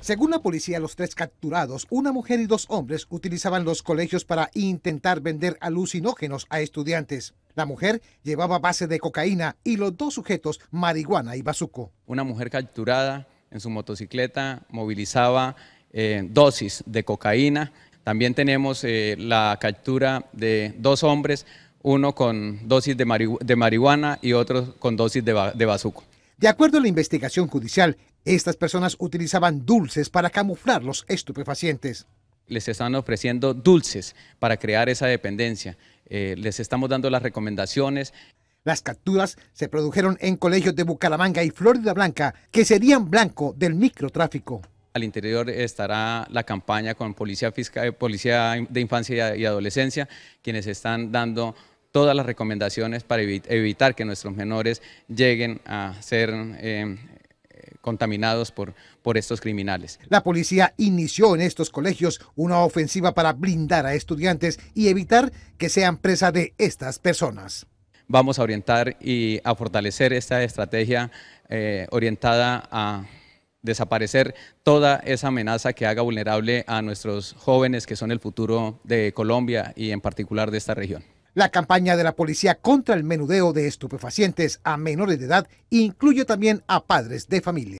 Según la policía, los tres capturados, una mujer y dos hombres, utilizaban los colegios para intentar vender alucinógenos a estudiantes. La mujer llevaba base de cocaína y los dos sujetos marihuana y bazuco. Una mujer capturada en su motocicleta movilizaba eh, dosis de cocaína. También tenemos eh, la captura de dos hombres, uno con dosis de, marihuana y otro con dosis de, de bazuco. De acuerdo a la investigación judicial, estas personas utilizaban dulces para camuflar los estupefacientes. Les están ofreciendo dulces para crear esa dependencia. Eh, les estamos dando las recomendaciones. Las capturas se produjeron en colegios de Bucaramanga y Florida Blanca, que serían blanco del microtráfico. Al interior estará la campaña con Policía, Fiscal, Policía de Infancia y Adolescencia, quienes están dando todas las recomendaciones para evitar que nuestros menores lleguen a ser eh, contaminados por, por estos criminales. La policía inició en estos colegios una ofensiva para blindar a estudiantes y evitar que sean presa de estas personas. Vamos a orientar y a fortalecer esta estrategia eh, orientada a desaparecer toda esa amenaza que haga vulnerable a nuestros jóvenes que son el futuro de Colombia y en particular de esta región. La campaña de la policía contra el menudeo de estupefacientes a menores de edad incluye también a padres de familia.